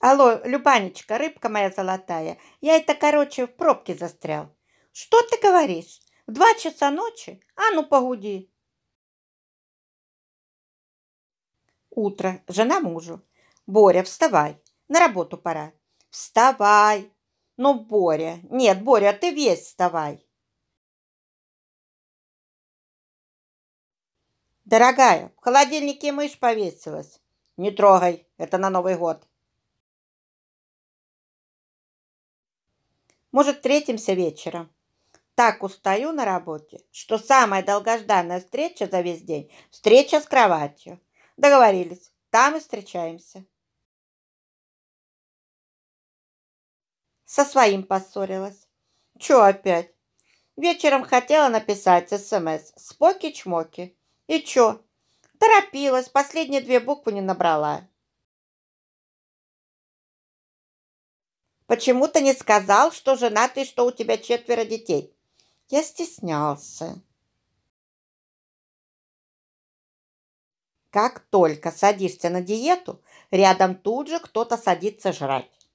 Алло, Любанечка, рыбка моя золотая, я это, короче, в пробке застрял. Что ты говоришь? В два часа ночи? А ну погуди. Утро. Жена мужу. Боря, вставай. На работу пора. Вставай. Ну, Боря. Нет, Боря, ты весь вставай. Дорогая, в холодильнике мышь повесилась. Не трогай, это на Новый год. Может, встретимся вечером. Так устаю на работе, что самая долгожданная встреча за весь день – встреча с кроватью. Договорились, там и встречаемся. Со своим поссорилась. Чё опять? Вечером хотела написать СМС «Споки-чмоки». И чё? Торопилась, последние две буквы не набрала. Почему то не сказал, что женатый, что у тебя четверо детей? Я стеснялся. Как только садишься на диету, рядом тут же кто-то садится жрать.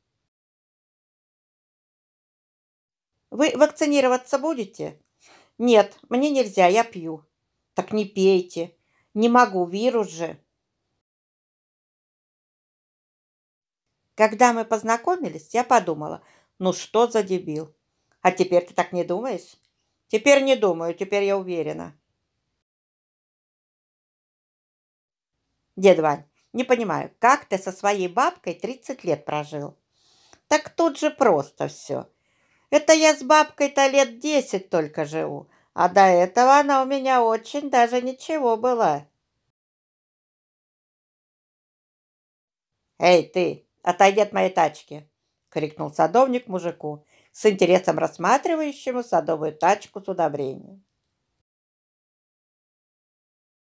Вы вакцинироваться будете? Нет, мне нельзя, я пью. Так не пейте. Не могу, вирус же. Когда мы познакомились, я подумала, ну что за дебил? А теперь ты так не думаешь? Теперь не думаю, теперь я уверена. Дед Вань, не понимаю, как ты со своей бабкой 30 лет прожил? Так тут же просто все. Это я с бабкой-то лет 10 только живу, а до этого она у меня очень даже ничего была. Эй, ты, «Отойди от моей тачки!» – крикнул садовник мужику, с интересом рассматривающему садовую тачку с удобрением.